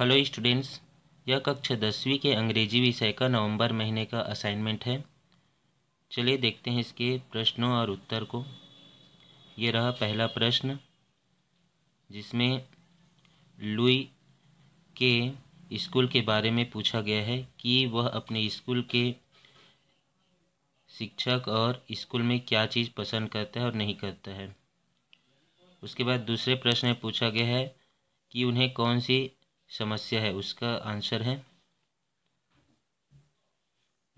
hello students यह कक्षा दसवीं के अंग्रेजी विषय का नवंबर महीने का असाइनमेंट है चलिए देखते हैं इसके प्रश्नों और उत्तर को ये रहा पहला प्रश्न जिसमें लुई के स्कूल के बारे में पूछा गया है कि वह अपने स्कूल के शिक्षक और स्कूल में क्या चीज़ पसंद करता है और नहीं करता है उसके बाद दूसरे प्रश्न में पूछा गया है कि उन्हें कौन सी समस्या है उसका आंसर है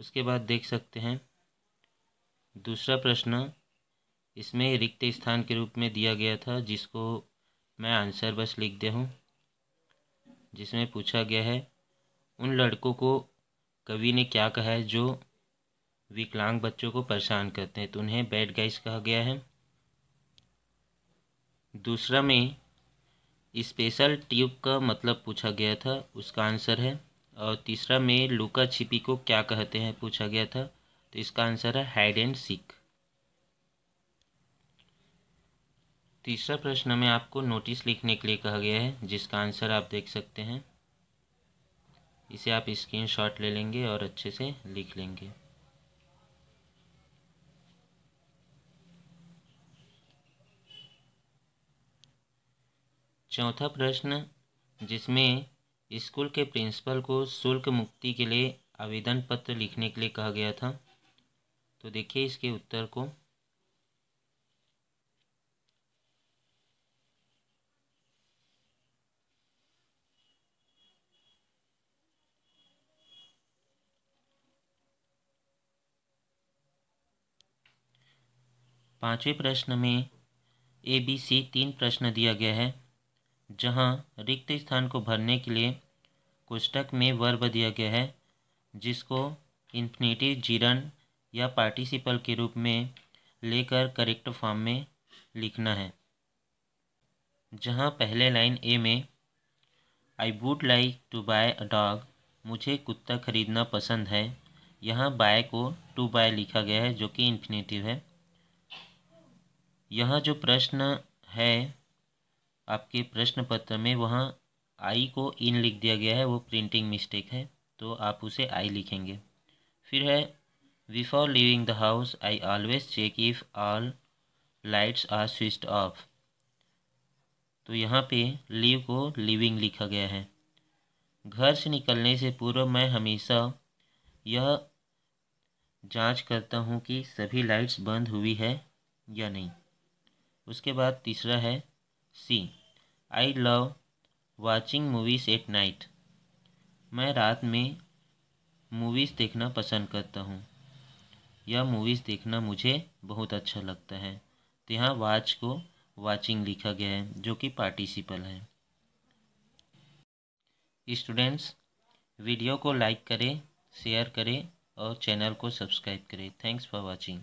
उसके बाद देख सकते हैं दूसरा प्रश्न इसमें रिक्त स्थान के रूप में दिया गया था जिसको मैं आंसर बस लिख दे हूँ जिसमें पूछा गया है उन लड़कों को कवि ने क्या कहा है जो विकलांग बच्चों को परेशान करते हैं तो उन्हें बैड गाइस कहा गया है दूसरा में स्पेशल ट्यूब का मतलब पूछा गया था उसका आंसर है और तीसरा में लुका छिपी को क्या कहते हैं पूछा गया था तो इसका आंसर है हाइड एंड सीक तीसरा प्रश्न में आपको नोटिस लिखने के लिए कहा गया है जिसका आंसर आप देख सकते हैं इसे आप स्क्रीनशॉट ले लेंगे और अच्छे से लिख लेंगे चौथा प्रश्न जिसमें स्कूल के प्रिंसिपल को शुल्क मुक्ति के लिए आवेदन पत्र लिखने के लिए कहा गया था तो देखिए इसके उत्तर को पांचवें प्रश्न में ए बी सी तीन प्रश्न दिया गया है जहाँ रिक्त स्थान को भरने के लिए कोष्टक में वर्ब दिया गया है जिसको इन्फिनेटिव जीरन या पार्टिसिपल के रूप में लेकर करेक्ट फॉर्म में लिखना है जहाँ पहले लाइन ए में I would like to buy a dog मुझे कुत्ता खरीदना पसंद है यहाँ बाय को टू बाय लिखा गया है जो कि इन्फिनेटिव है यह जो प्रश्न है आपके प्रश्न पत्र में वहाँ आई को इन लिख दिया गया है वो प्रिंटिंग मिस्टेक है तो आप उसे आई लिखेंगे फिर है before living the house I always check if all lights are switched off तो यहाँ पे लीव को लिविंग लिखा गया है घर से निकलने से पूर्व मैं हमेशा यह जांच करता हूँ कि सभी लाइट्स बंद हुई है या नहीं उसके बाद तीसरा है c I love watching movies at night मैं रात में मूवीज़ देखना पसंद करता हूँ यह मूवीज़ देखना मुझे बहुत अच्छा लगता है तो यहाँ वाच को वाचिंग लिखा गया है जो कि पार्टिसिपल है स्टूडेंट्स वीडियो को लाइक करें शेयर करें और चैनल को सब्सक्राइब करें थैंक्स फॉर वाचिंग